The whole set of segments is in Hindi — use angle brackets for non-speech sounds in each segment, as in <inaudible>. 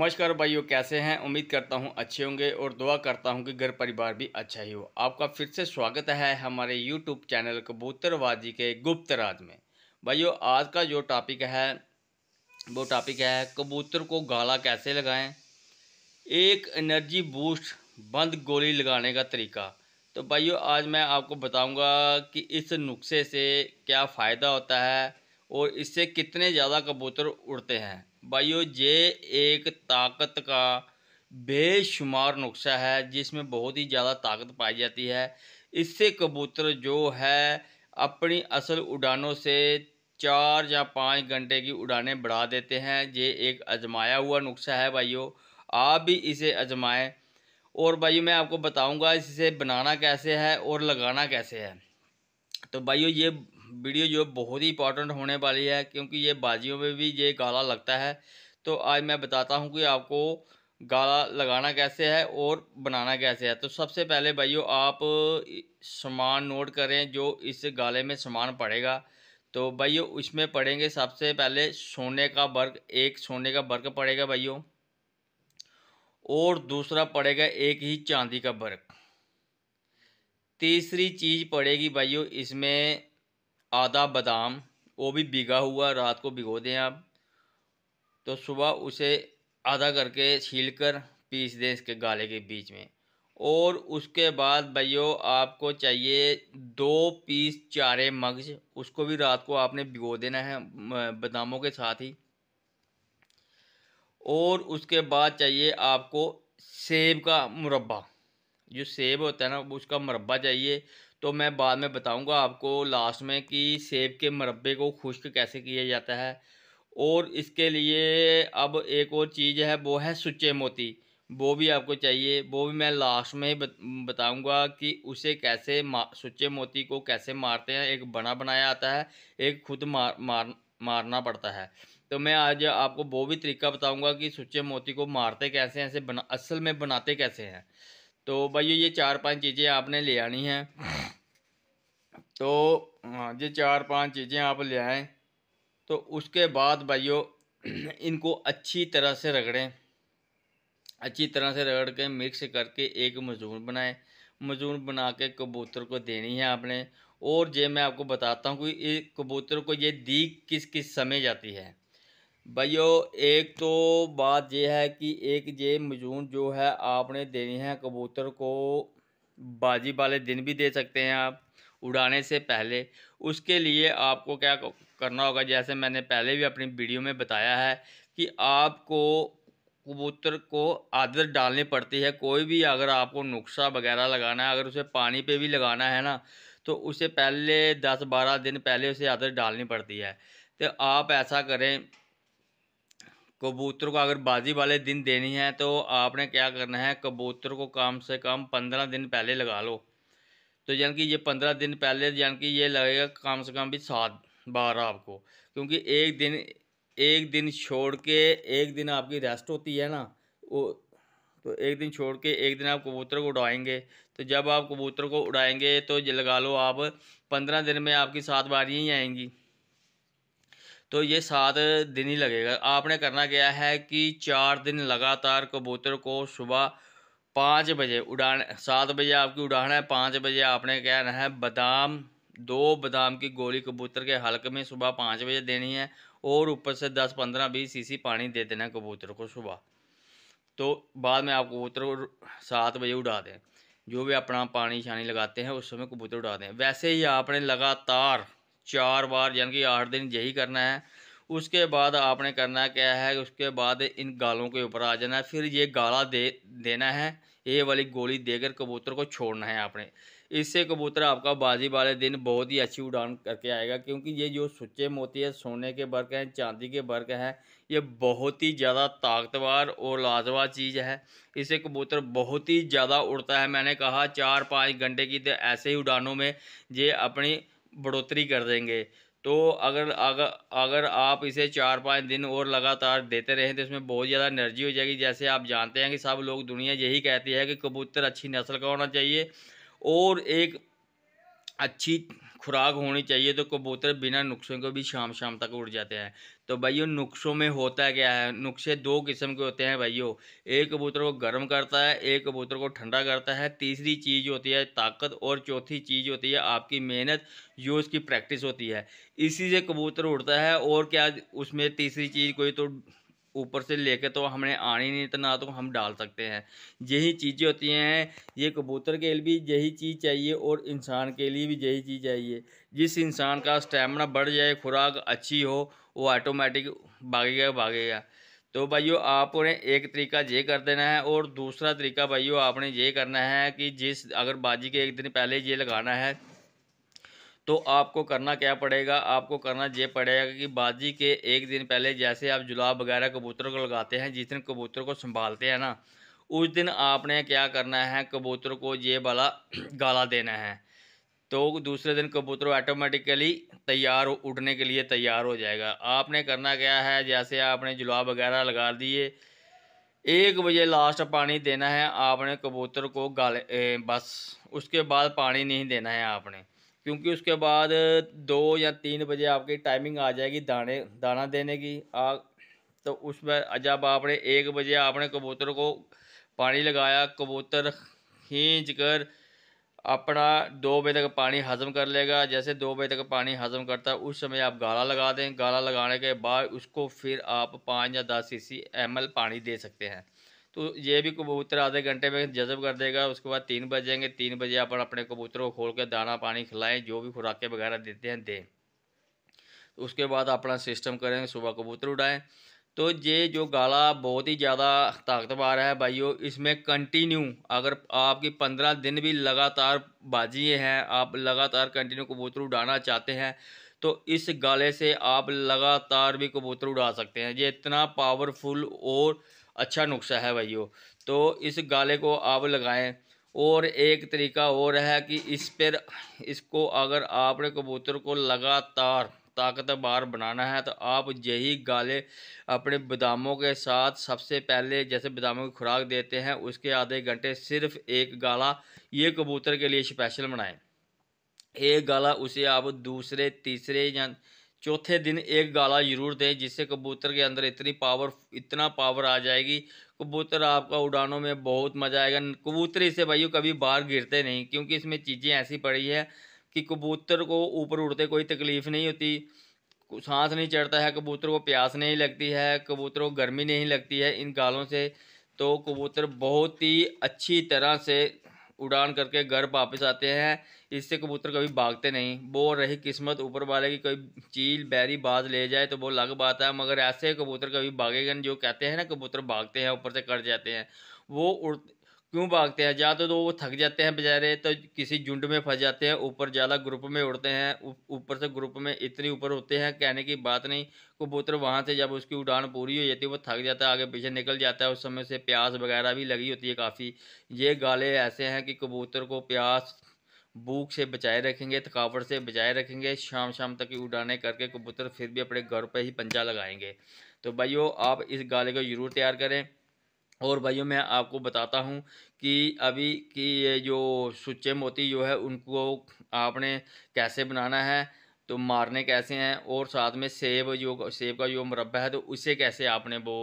नमस्कार भाइयों कैसे हैं उम्मीद करता हूं अच्छे होंगे और दुआ करता हूं कि घर परिवार भी अच्छा ही हो आपका फिर से स्वागत है हमारे यूट्यूब चैनल कबूतरबाजी के गुप्त राज में भाइयों आज का जो टॉपिक है वो टॉपिक है कबूतर को गाला कैसे लगाएं एक एनर्जी बूस्ट बंद गोली लगाने का तरीका तो भाइयों आज मैं आपको बताऊँगा कि इस नुस्खे से क्या फ़ायदा होता है और इससे कितने ज़्यादा कबूतर उड़ते हैं भाइयों ये एक ताकत का बेशुमार नुस्खा है जिसमें बहुत ही ज़्यादा ताकत पाई जाती है इससे कबूतर जो है अपनी असल उड़ानों से चार या पाँच घंटे की उड़ानें बढ़ा देते हैं ये एक आजमाया हुआ नुस्खा है भाइयों आप भी इसे आजमाएं और भाइयों मैं आपको बताऊंगा इसे बनाना कैसे है और लगाना कैसे है तो भाइयों ये वीडियो जो बहुत ही इंपॉर्टेंट होने वाली है क्योंकि ये बाजियों में भी ये गाला लगता है तो आज मैं बताता हूँ कि आपको गाला लगाना कैसे है और बनाना कैसे है तो सबसे पहले भाइयों आप सामान नोट करें जो इस गाले में सामान पड़ेगा तो भाइयों इसमें पड़ेंगे सबसे पहले सोने का वर्क एक सोने का वर्क पड़ेगा भाइयों और दूसरा पड़ेगा एक ही चांदी का वर्क तीसरी चीज़ पड़ेगी भाइयों इसमें आधा बादाम वो भी भिगा हुआ रात को भिगो दें आप तो सुबह उसे आधा करके छील कर पीस दें इसके गाले के बीच में और उसके बाद भैया आपको चाहिए दो पीस चारे मगज उसको भी रात को आपने भिगो देना है बादामों के साथ ही और उसके बाद चाहिए आपको सेब का मुरब्बा जो सेब होता है ना उसका मुरब्बा चाहिए तो मैं बाद में बताऊंगा आपको लास्ट में कि सेब के मरबे को खुश्क कैसे किया जाता है और इसके लिए अब एक और चीज़ है वो है सुच्चे मोती वो भी आपको चाहिए वो भी मैं लास्ट में ही बताऊँगा कि उसे कैसे सुच्चे मोती को कैसे मारते हैं एक बना बनाया आता है एक खुद मार मार मारना पड़ता है तो मैं आज आपको वो भी तरीका बताऊंगा कि सुच्चे मोती को मारते कैसे हैं ऐसे बना असल में बनाते कैसे हैं तो भाई ये चार पांच चीज़ें आपने ले आनी है तो हाँ, ये चार पांच चीज़ें आप ले आएँ तो उसके बाद भाइयों इनको अच्छी तरह से रगड़ें अच्छी तरह से रगड़ के मिक्स करके एक मजूर बनाएं मजूर बना के कबूतर को देनी है आपने और ये मैं आपको बताता हूँ कि कबूतर को ये दी किस किस समय जाती है भाइयो एक तो बात यह है कि एक ये मजून जो है आपने देनी है कबूतर को बाजी वाले दिन भी दे सकते हैं आप उड़ाने से पहले उसके लिए आपको क्या करना होगा जैसे मैंने पहले भी अपनी वीडियो में बताया है कि आपको कबूतर को आदत डालनी पड़ती है कोई भी अगर आपको नुस्खा वगैरह लगाना है अगर उसे पानी पे भी लगाना है ना तो उसे पहले दस बारह दिन पहले उसे आदत डालनी पड़ती है तो आप ऐसा करें कबूतर को अगर बाजी वाले दिन देनी है तो आपने क्या करना है कबूतर को कम से कम पंद्रह दिन पहले लगा लो तो यानी कि ये पंद्रह दिन पहले यानी कि ये लगेगा कम से कम भी सात बार आपको क्योंकि एक दिन एक दिन छोड़ के एक दिन आपकी रेस्ट होती है ना वो तो एक दिन छोड़ के एक दिन आप कबूतर को उड़ाएंगे तो जब आप कबूतर को उड़ाएंगे तो ये लगा लो आप पंद्रह दिन में आपकी सात बारियाँ ही आएंगी तो ये सात दिन ही लगेगा आपने करना क्या है कि चार दिन लगातार कबूतर को सुबह पाँच बजे उड़ान सात बजे आपकी उड़ान है पाँच बजे आपने कहना है बादाम दो बादाम की गोली कबूतर के हल्क में सुबह पाँच बजे देनी है और ऊपर से दस पंद्रह बीस सीसी पानी दे देना कबूतर को सुबह तो बाद में आप कबूतर को सात बजे उड़ा दें जो भी अपना पानी शानी लगाते हैं उस समय कबूतर उड़ा दें वैसे ही आपने लगातार चार बार यानी कि आठ दिन यही करना है उसके बाद आपने करना क्या है उसके बाद इन गालों के ऊपर आ जाना है फिर ये गाला दे देना है ये वाली गोली देकर कबूतर को छोड़ना है आपने इससे कबूतर आपका बाजी वाले दिन बहुत ही अच्छी उड़ान करके आएगा क्योंकि ये जो सुच्चे मोती है सोने के बर्क हैं चांदी के बर्क हैं ये बहुत ही ज़्यादा ताकतवर और लाजवाब चीज़ है इसे कबूतर बहुत ही ज़्यादा उड़ता है मैंने कहा चार पाँच घंटे की तो ऐसे ही उड़ानों में ये अपनी बढ़ोतरी कर देंगे तो अगर अगर अगर आप इसे चार पाँच दिन और लगातार देते रहें तो इसमें बहुत ज़्यादा एनर्जी हो जाएगी जैसे आप जानते हैं कि सब लोग दुनिया यही कहती है कि कबूतर अच्छी नस्ल का होना चाहिए और एक अच्छी खुराक होनी चाहिए तो कबूतर बिना नुस्खों के भी शाम शाम तक उड़ जाते हैं तो भाइयों नुस्खों में होता क्या है नुस्खे दो किस्म के होते हैं भाइयों एक कबूतर को गर्म करता है एक कबूतर को ठंडा करता है तीसरी चीज़ होती है ताकत और चौथी चीज़ होती है आपकी मेहनत जो उसकी प्रैक्टिस होती है इसी से कबूतर उड़ता है और क्या उसमें तीसरी चीज़ कोई तो ऊपर से लेके तो हमने आनी नहीं तो ना तो हम डाल सकते हैं यही चीज़ें होती हैं ये कबूतर के लिए भी यही चीज़ चाहिए और इंसान के लिए भी यही चीज़ चाहिए जिस इंसान का स्टेमिना बढ़ जाए खुराक अच्छी हो वो ऑटोमेटिक भागेगा भागेगा तो भाइयों आपने एक तरीका ये कर देना है और दूसरा तरीका भाइयों आपने ये करना है कि जिस अगर बाजी के एक दिन पहले ये लगाना है तो आपको करना क्या पड़ेगा आपको करना ये पड़ेगा कि बाजी के एक दिन पहले जैसे आप जुलाब वगैरह कबूतर को लगाते हैं जिस दिन कबूतर को संभालते हैं ना उस दिन आपने क्या करना है कबूतर को ये वाला <clears throat> गाला देना है तो दूसरे दिन कबूतर ऑटोमेटिकली तैयार उठने के लिए तैयार हो जाएगा आपने करना क्या है जैसे आपने जुलाब वगैरह लगा दिए एक बजे लास्ट पानी देना है आपने कबूतर को गाले ए, बस उसके बाद पानी नहीं देना है आपने क्योंकि उसके बाद दो या तीन बजे आपकी टाइमिंग आ जाएगी दाने दाना देने की आ तो उसमें जब आपने एक बजे आपने कबूतर को पानी लगाया कबूतर खींच कर अपना दो बजे तक पानी हजम कर लेगा जैसे दो बजे तक पानी हजम करता है उस समय आप गाला लगा दें गाला लगाने के बाद उसको फिर आप पाँच या दस सी सी एम पानी दे सकते हैं तो ये भी कबूतर आधे घंटे में जजब कर देगा उसके बाद तीन बजेंगे तीन बजे अपन अपने कबूतरों को खोल के दाना पानी खिलाएं जो भी खुराकें वगैरह देते हैं दें तो उसके बाद अपना सिस्टम करें सुबह कबूतर उड़ाएं तो ये जो गाला बहुत ही ज़्यादा ताकतवर है भाइयों इसमें कंटिन्यू अगर आपकी पंद्रह दिन भी लगातार बाजी हैं आप लगातार कंटिन्यू कबूतर उड़ाना चाहते हैं तो इस गाले से आप लगातार भी कबूतर उड़ा सकते हैं ये इतना पावरफुल और अच्छा नुस्खा है भाइयों तो इस गाले को आप लगाएं और एक तरीका और है कि इस पर इसको अगर आपने कबूतर को लगातार ताकतवर बनाना है तो आप यही गाले अपने बादामों के साथ सबसे पहले जैसे बादामों की खुराक देते हैं उसके आधे घंटे सिर्फ एक गाला ये कबूतर के लिए स्पेशल बनाएं एक गाला उसे आप दूसरे तीसरे या चौथे दिन एक गाला जरूर दें जिससे कबूतर के अंदर इतनी पावर इतना पावर आ जाएगी कबूतर आपका उड़ानों में बहुत मज़ा आएगा कबूतर इसे भाइयों कभी बाहर गिरते नहीं क्योंकि इसमें चीज़ें ऐसी पड़ी है कि कबूतर को ऊपर उड़ते कोई तकलीफ़ नहीं होती सांस नहीं चढ़ता है कबूतर को प्यास नहीं लगती है कबूतर को गर्मी नहीं लगती है इन गालों से तो कबूतर बहुत ही अच्छी तरह से उड़ान करके घर वापस आते हैं इससे कबूतर कभी भागते नहीं वो रही किस्मत ऊपर वाले की कोई चील बैरी बाज ले जाए तो वो लग बात है मगर ऐसे कबूतर कभी भागेगा जो कहते हैं ना कबूतर भागते हैं ऊपर से कट जाते हैं वो उड़ क्यों भागते हैं या तो, तो वो थक जाते हैं बेचारे तो किसी झुंड में फंस जाते हैं ऊपर ज़्यादा ग्रुप में उड़ते हैं ऊपर से ग्रुप में इतनी ऊपर होते हैं कहने की बात नहीं कबूतर वहाँ से जब उसकी उड़ान पूरी हो जाती है वो थक जाता है आगे पीछे निकल जाता है उस समय से प्यास वगैरह भी लगी होती है काफ़ी ये गाले ऐसे हैं कि कबूतर को प्यास भूख से बचाए रखेंगे थकावट से बचाए रखेंगे शाम शाम तक ही उड़ाने करके कबूतर फिर भी अपने घर पर ही पंजा लगाएंगे तो भाइयों आप इस गाले को ज़रूर तैयार करें और भाइयों मैं आपको बताता हूँ कि अभी की ये जो सुच्चे मोती जो है उनको आपने कैसे बनाना है तो मारने कैसे हैं और साथ में सेब जो सेब का जो मुरबा है तो उसे कैसे आपने वो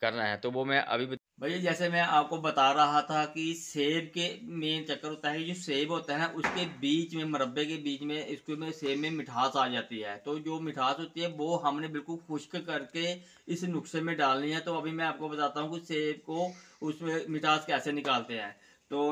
करना है तो वो मैं अभी भैया जैसे मैं आपको बता रहा था कि सेब के मेन चक्कर होता है जो सेब होता है ना उसके बीच में मरबे के बीच में इसके में सेब में मिठास आ जाती है तो जो मिठास होती है वो हमने बिल्कुल खुश्क करके इस नुस्खे में डालनी है तो अभी मैं आपको बताता हूँ कि सेब को उसमें मिठास कैसे निकालते हैं तो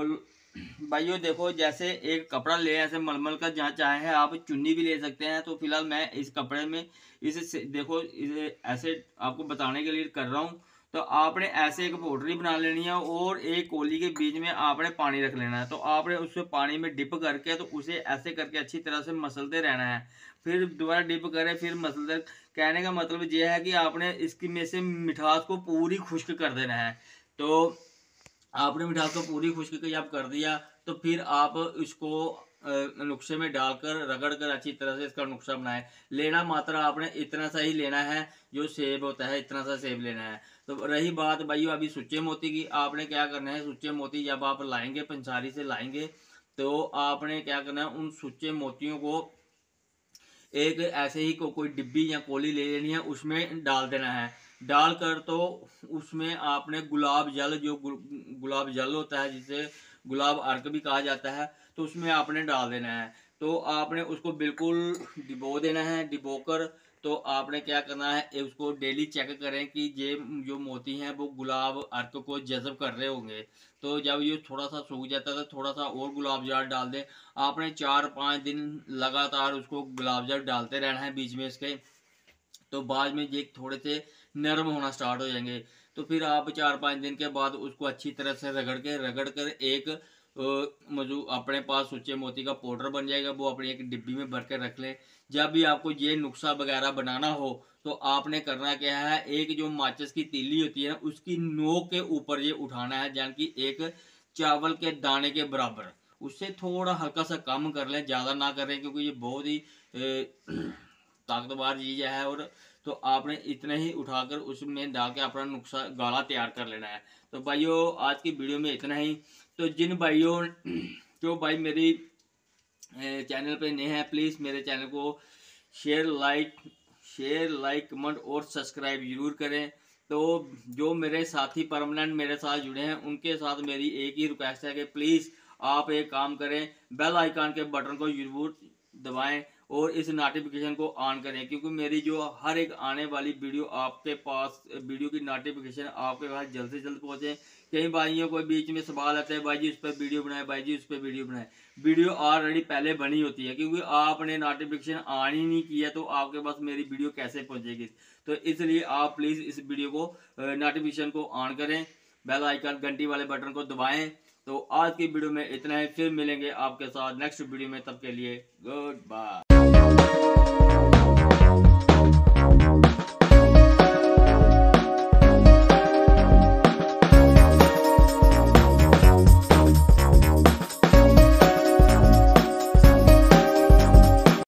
भाइयों देखो जैसे एक कपड़ा ले ऐसे मलमल का जहाँ चाहे आप चुन्नी भी ले सकते हैं तो फिलहाल मैं इस कपड़े में इस देखो इसे ऐसे आपको बताने के लिए कर रहा हूँ तो आपने ऐसे एक पोटरी बना लेनी है और एक कोली के बीच में आपने पानी रख लेना है तो आपने उसमें पानी में डिप करके तो उसे ऐसे करके अच्छी तरह से मसलते रहना है फिर दोबारा डिप करें फिर मसलते कहने का मतलब यह है कि आपने इसकी में से मिठास को पूरी खुश्क कर देना है तो आपने मिठास को पूरी खुश्क कर दिया तो फिर आप इसको नुस्खे में डालकर रगड़ कर अच्छी तरह से इसका नुस्खा बनाए लेना मात्रा आपने इतना सा ही लेना है जो सेब होता है इतना सा सेब लेना है तो रही बात भाई अभी सुचे मोती की आपने क्या करना है सुचे मोती जब आप लाएंगे पंसारी से लाएंगे तो आपने क्या करना है उन सुचे मोतियों को एक ऐसे ही को, कोई डिब्बी या कोली ले लेनी है उसमें डाल देना है डालकर तो उसमें आपने गुलाब जल जो गुलाब जल होता है जिसे गुलाब अर्क भी कहा जाता है तो उसमें आपने डाल देना है तो आपने उसको बिल्कुल डिबो देना है डिबो कर तो आपने क्या करना है उसको डेली चेक करें कि ये जो मोती हैं वो गुलाब अर्क को जज़ब कर रहे होंगे तो जब ये थोड़ा सा सूख जाता है तो थोड़ा सा और गुलाब जाल डाल दें आपने चार पाँच दिन लगातार उसको गुलाब जाल डालते रहना है बीच में इसके तो बाद में ये थोड़े से नरम होना स्टार्ट हो जाएंगे तो फिर आप चार पाँच दिन के बाद उसको अच्छी तरह से रगड़ के रगड़ कर एक मजू अपने पास सुच्चे मोती का पाउडर बन जाएगा वो अपनी एक डिब्बी में भर कर रख लें जब भी आपको ये नुस्खा वगैरह बनाना हो तो आपने करना क्या है एक जो माचिस की तीली होती है ना उसकी नोक के ऊपर ये उठाना है यानी कि एक चावल के दाने के बराबर उससे थोड़ा हल्का सा कम कर लें ज़्यादा ना करें क्योंकि ये बहुत ही <clears throat> ताकतवर चीज़ है और तो आपने इतना ही उठाकर उसमें डाल के अपना नुकसान गाढ़ा तैयार कर लेना है तो भाइयों आज की वीडियो में इतना ही तो जिन भाइयों जो भाई मेरी चैनल पे नए हैं प्लीज़ मेरे चैनल को share like share like comment और सब्सक्राइब जरूर करें तो जो मेरे साथी परमानेंट मेरे साथ जुड़े हैं उनके साथ मेरी एक ही रिक्वेस्ट है कि प्लीज़ आप एक काम करें बेल आइकन के बटन को जरूर दबाएं और इस नोटिफिकेशन को ऑन करें क्योंकि मेरी जो हर एक आने वाली वीडियो आपके पास वीडियो की नोटिफिकेशन आपके पास जल्द से जल्द पहुंचे कई भाइयों को बीच में सवाल आता है भाई जी उस पर वीडियो बनाए भाई जी उस पर वीडियो बनाए वीडियो ऑलरेडी पहले बनी होती है क्योंकि आपने नोटिफिकेशन ऑन ही नहीं किया तो आपके पास मेरी वीडियो कैसे पहुँचेगी तो इसलिए आप प्लीज़ इस वीडियो को नोटिफिकेशन को ऑन करें बेल आइकन घंटी वाले बटन को दबाएं तो आज की वीडियो में इतना ही फिर मिलेंगे आपके साथ नेक्स्ट वीडियो में तब के लिए गुड बाय